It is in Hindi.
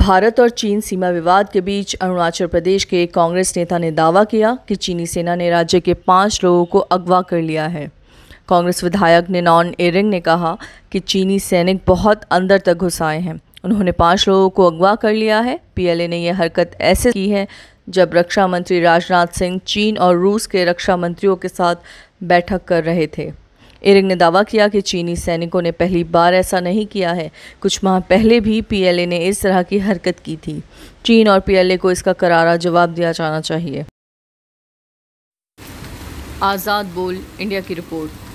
भारत और चीन सीमा विवाद के बीच अरुणाचल प्रदेश के कांग्रेस नेता ने दावा किया कि चीनी सेना ने राज्य के पाँच लोगों को अगवा कर लिया है कांग्रेस विधायक निनॉन एरिंग ने कहा कि चीनी सैनिक बहुत अंदर तक घुस आए हैं उन्होंने पाँच लोगों को अगवा कर लिया है पीएलए ने यह हरकत ऐसे की है जब रक्षा मंत्री राजनाथ सिंह चीन और रूस के रक्षा मंत्रियों के साथ बैठक कर रहे थे एरिंग ने दावा किया कि चीनी सैनिकों ने पहली बार ऐसा नहीं किया है कुछ माह पहले भी पीएलए ने इस तरह की हरकत की थी चीन और पीएलए को इसका करारा जवाब दिया जाना चाहिए आज़ाद बोल इंडिया की रिपोर्ट